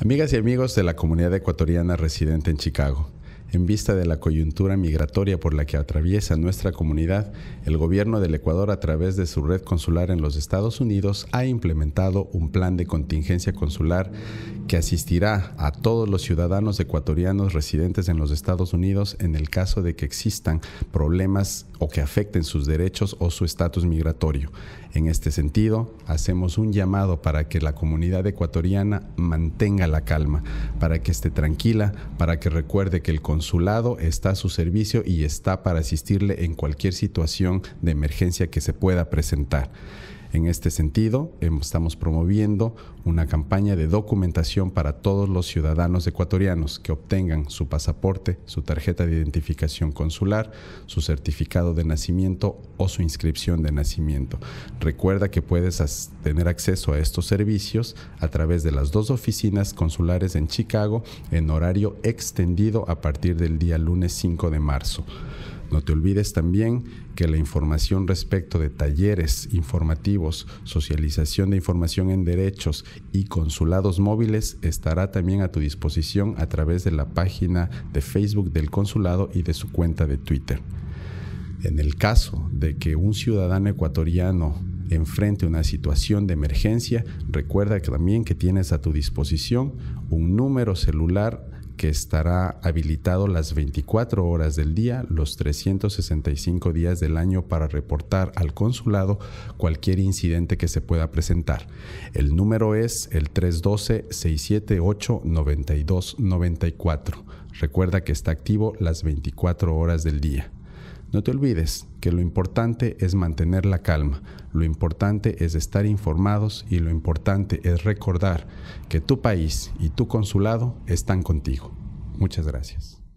Amigas y amigos de la comunidad ecuatoriana residente en Chicago, en vista de la coyuntura migratoria por la que atraviesa nuestra comunidad, el gobierno del Ecuador a través de su red consular en los Estados Unidos ha implementado un plan de contingencia consular que asistirá a todos los ciudadanos ecuatorianos residentes en los Estados Unidos en el caso de que existan problemas o que afecten sus derechos o su estatus migratorio. En este sentido, hacemos un llamado para que la comunidad ecuatoriana mantenga la calma, para que esté tranquila, para que recuerde que el su lado, está a su servicio y está para asistirle en cualquier situación de emergencia que se pueda presentar. En este sentido, em, estamos promoviendo una campaña de documentación para todos los ciudadanos ecuatorianos que obtengan su pasaporte, su tarjeta de identificación consular, su certificado de nacimiento o su inscripción de nacimiento. Recuerda que puedes tener acceso a estos servicios a través de las dos oficinas consulares en Chicago en horario extendido a partir del día lunes 5 de marzo. No te olvides también que la información respecto de talleres informativos, socialización de información en derechos y consulados móviles estará también a tu disposición a través de la página de Facebook del consulado y de su cuenta de Twitter. En el caso de que un ciudadano ecuatoriano enfrente una situación de emergencia, recuerda que también que tienes a tu disposición un número celular que estará habilitado las 24 horas del día, los 365 días del año para reportar al consulado cualquier incidente que se pueda presentar. El número es el 312-678-9294. Recuerda que está activo las 24 horas del día. No te olvides que lo importante es mantener la calma, lo importante es estar informados y lo importante es recordar que tu país y tu consulado están contigo. Muchas gracias.